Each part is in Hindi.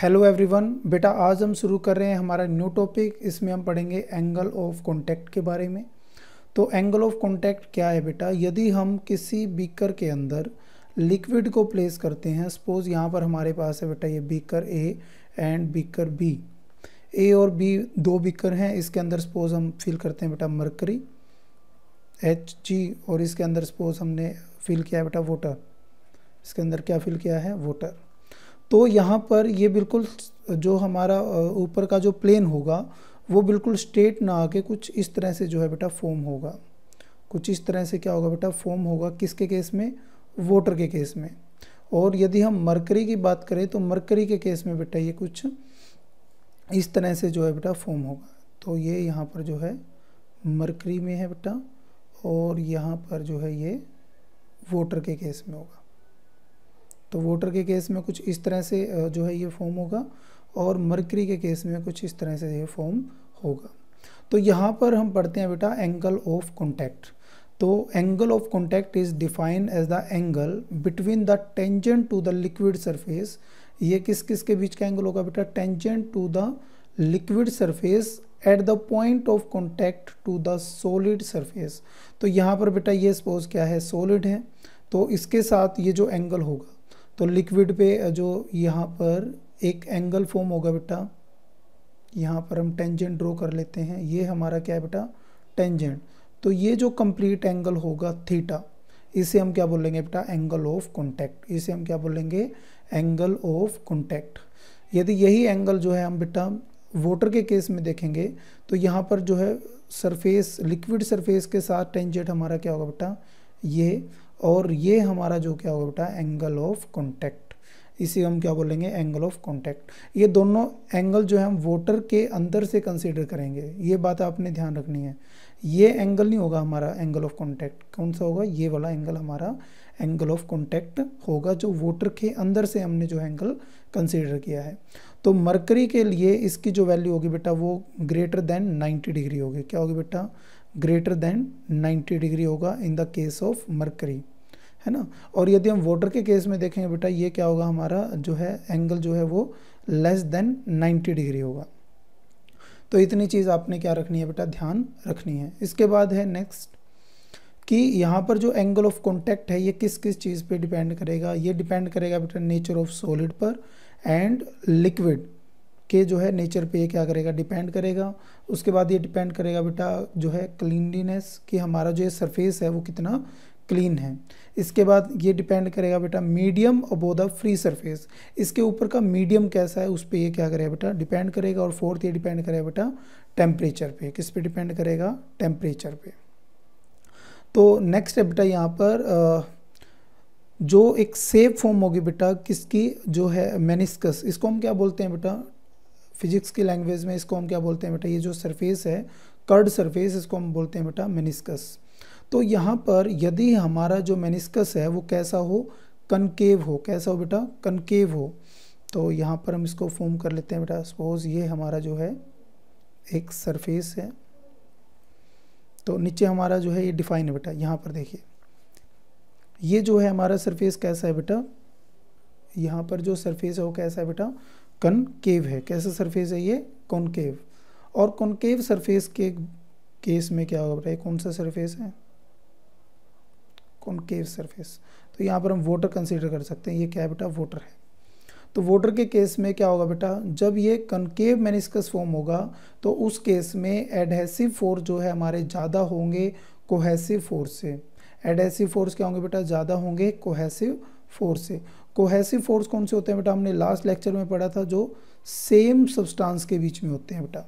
हेलो एवरीवन बेटा आज हम शुरू कर रहे हैं हमारा न्यू टॉपिक इसमें हम पढ़ेंगे एंगल ऑफ कॉन्टैक्ट के बारे में तो एंगल ऑफ कॉन्टैक्ट क्या है बेटा यदि हम किसी बीकर के अंदर लिक्विड को प्लेस करते हैं सपोज यहाँ पर हमारे पास है बेटा ये beaker A and beaker B A और बी दो बीकर हैं इसके अंदर सपोज हम फिल करते हैं बेटा मरकरी एच जी और इसके अंदर सपोज हमने फिल किया है बेटा वोटर इसके अंदर क्या फिल किया है वोटर तो यहाँ पर ये बिल्कुल जो हमारा ऊपर का जो प्लेन होगा वो बिल्कुल स्ट्रेट ना आके कुछ इस तरह से जो है बेटा फॉर्म होगा कुछ इस तरह से क्या होगा बेटा फॉर्म होगा किसके केस में वोटर के केस में और यदि हम मरकरी की बात करें तो मरकरी के केस में बेटा ये कुछ इस तरह से जो है बेटा फॉर्म होगा तो ये यहाँ पर जो है मरकरी में है बेटा और यहाँ पर जो है ये वोटर के केस में होगा तो वोटर के केस में कुछ इस तरह से जो है ये फॉर्म होगा और मरकरी के केस में कुछ इस तरह से ये फॉर्म होगा तो यहाँ पर हम पढ़ते हैं बेटा एंगल ऑफ कॉन्टैक्ट तो angle of contact is defined as the angle between the tangent to the liquid surface ये किस किस के बीच का एंगल होगा बेटा tangent to the liquid surface at the point of contact to the solid surface तो यहाँ पर बेटा ये सपोज क्या है सॉलिड है तो इसके साथ ये जो एंगल होगा तो लिक्विड पे जो यहाँ पर एक एंगल फॉर्म होगा बेटा यहाँ पर हम टेंजेंट ड्रॉ कर लेते हैं ये हमारा क्या है बेटा टेंजेंट तो ये जो कंप्लीट एंगल होगा थीटा इसे हम क्या बोलेंगे बेटा एंगल ऑफ कॉन्टैक्ट इसे हम क्या बोलेंगे एंगल ऑफ कॉन्टैक्ट यदि यही एंगल जो है हम बेटा वाटर के केस में देखेंगे तो यहाँ पर जो है सरफेस लिक्विड सरफेस के साथ टेंजेंट हमारा क्या होगा बेटा ये और ये हमारा जो क्या होगा बेटा एंगल ऑफ कॉन्टैक्ट इसे हम क्या बोलेंगे एंगल ऑफ कॉन्टैक्ट ये दोनों एंगल जो है हम वोटर के अंदर से कंसिडर करेंगे ये बात आपने ध्यान रखनी है ये एंगल नहीं होगा हमारा एंगल ऑफ कॉन्टैक्ट कौन सा होगा ये वाला एंगल हमारा एंगल ऑफ कॉन्टैक्ट होगा जो वोटर के अंदर से हमने जो एंगल कंसिडर किया है तो मरकरी के लिए इसकी जो वैल्यू होगी बेटा वो ग्रेटर देन 90 डिग्री होगी क्या होगी बेटा ग्रेटर देन 90 डिग्री होगा in the case of mercury है ना और यदि हम वाटर के केस में देखेंगे बेटा ये क्या होगा हमारा जो है एंगल जो है वो लेस देन 90 डिग्री होगा तो इतनी चीज़ आपने क्या रखनी है बेटा ध्यान रखनी है इसके बाद है नेक्स्ट कि यहाँ पर जो एंगल ऑफ कॉन्टैक्ट है ये किस किस चीज़ पे डिपेंड करेगा ये डिपेंड करेगा बेटा नेचर ऑफ सॉलिड पर एंड लिक्विड के जो है नेचर पे ये क्या करेगा डिपेंड करेगा उसके बाद ये डिपेंड करेगा बेटा जो है क्लीनलीनेस कि हमारा जो ये सरफेस है वो कितना क्लीन है इसके बाद ये डिपेंड करेगा बेटा medium above the free surface इसके ऊपर का मीडियम कैसा है उस पर ये क्या करेगा बेटा डिपेंड करेगा और फोर्थ ये डिपेंड करेगा बेटा टेम्परेचर पे किस पे डिपेंड करेगा टेम्परेचर पे तो नेक्स्ट है बेटा यहाँ पर जो एक सेफ फॉर्म होगी बेटा किसकी जो है मेनिस्कस इसको हम क्या बोलते हैं बेटा फिजिक्स की लैंग्वेज में इसको हम क्या बोलते हैं बेटा ये जो सरफेस है कर्ड सरफेस इसको हम बोलते हैं बेटा मेनिस्कस तो यहाँ पर यदि हमारा जो मेनिस्कस है वो कैसा हो कनकेव हो कैसा हो बेटा कनकेव हो तो यहाँ पर हम इसको फॉर्म कर लेते हैं बेटा सपोज ये हमारा जो है एक सरफेस है तो नीचे हमारा जो है ये डिफाइन है बेटा यहाँ पर देखिए ये जो है हमारा सरफेस कैसा है बेटा यहाँ पर जो सरफेस है वो कैसा है बेटा कनकेव है कैसा सरफेस है ये कॉनकेव और कॉनकेव सरफेस के केस में क्या होगा बेटा ये कौन सा सरफेस है कॉन्केव सरफेस तो यहाँ पर हम वोटर कंसीडर कर सकते हैं ये क्या है बेटा वोटर है तो वोटर के केस में क्या होगा बेटा जब ये कनकेव मेनिस्कस फॉर्म होगा तो उस केस में एडहेसिव फोर्स जो है हमारे ज़्यादा होंगे कोहेसिव फोर्स से एडहेसिव फोर्स क्या होंगे बेटा ज़्यादा होंगे कोहेसिव फोर्स से कोहेसिव फोर्स कौन से होते हैं बेटा हमने लास्ट लेक्चर में पढ़ा था जो सेम सब्सटेंस के बीच में होते हैं बेटा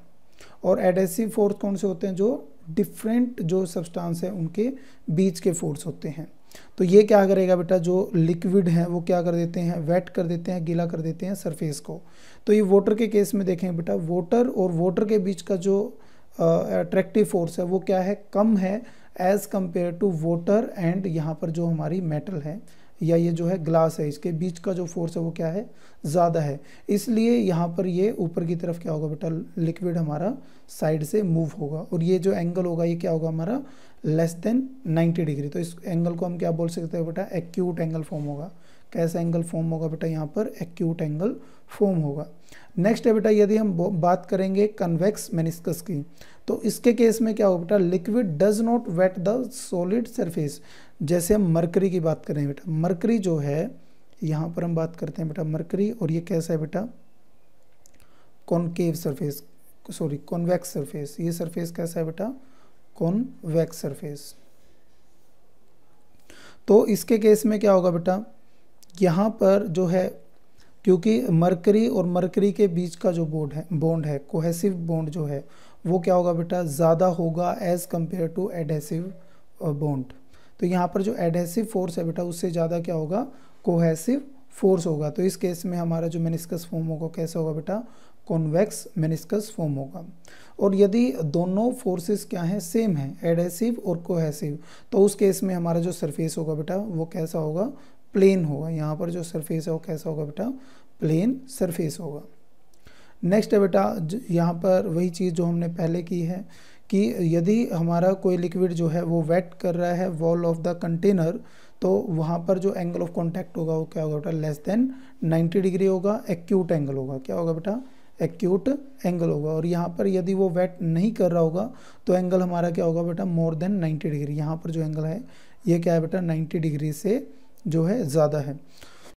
और एडेसिव फोर्स कौन से होते हैं जो डिफरेंट जो सब्सटेंस है उनके बीच के फोर्स होते हैं तो ये क्या करेगा बेटा जो लिक्विड है वो क्या कर देते हैं वेट कर देते हैं गीला कर देते हैं सरफेस को तो ये वोटर के केस में देखें बेटा वोटर और वोटर के बीच का जो अट्रैक्टिव फोर्स है वो क्या है कम है as compare to water and यहाँ पर जो हमारी मेटल है या ये जो है ग्लास है इसके बीच का जो फोर्स है वो क्या है ज़्यादा है इसलिए यहाँ पर ये ऊपर की तरफ क्या होगा बेटा लिक्विड हमारा साइड से मूव होगा और ये जो एंगल होगा ये क्या होगा हमारा लेस देन 90 डिग्री तो इस एंगल को हम क्या बोल सकते हैं बेटा एक्यूट एंगल फॉर्म होगा कैसा एंगल फॉर्म होगा बेटा यहाँ पर एक्यूट एंगल फॉर्म होगा नेक्स्ट है बेटा यदि हम बात करेंगे कन्वेक्स मेनिस्कस की तो इसके केस में क्या होगा बेटा liquid does not wet the solid surface जैसे हम मरकरी की बात करें बेटा मरकरी जो है यहाँ पर हम बात करते हैं बेटा मरकरी और ये कैसा है बेटा concave surface sorry convex surface ये सरफेस कैसा है बेटा कॉनवैक्स सरफेस तो इसके केस में क्या होगा बेटा यहाँ पर जो है क्योंकि मरकरी और मरकरी के बीच का जो बोर्ड है बॉन्ड है कोहेसिव बॉन्ड जो है वो क्या होगा बेटा ज़्यादा होगा as compare to adhesive bond तो यहाँ पर जो एडहेसिव फोर्स है बेटा उससे ज़्यादा क्या होगा कोहेसिव फोर्स होगा तो इस केस में हमारा जो मेनिस्कस फॉर्म होगा कैसा होगा बेटा कॉन्वेक्स मेनिस्कस फॉर्म होगा और यदि दोनों फोर्सेस क्या हैं सेम हैं एडहेसिव और कोहेसिव तो उस केस में हमारा जो सरफेस होगा बेटा वो कैसा होगा प्लेन होगा यहाँ पर जो सरफेस है वो कैसा होगा बेटा प्लेन सरफेस होगा नेक्स्ट है बेटा यहाँ पर वही चीज़ जो हमने पहले की है कि यदि हमारा कोई लिक्विड जो है वो वेट कर रहा है वॉल ऑफ द कंटेनर तो वहाँ पर जो एंगल ऑफ कॉन्टैक्ट होगा वो क्या होगा बेटा लेस देन 90 डिग्री होगा एक्यूट एंगल होगा क्या होगा बेटा एक्यूट एंगल होगा और यहाँ पर यदि वो वेट नहीं कर रहा होगा तो एंगल हमारा क्या होगा बेटा मोर देन 90 डिग्री यहाँ पर जो एंगल है ये क्या है बेटा 90 डिग्री से जो है ज़्यादा है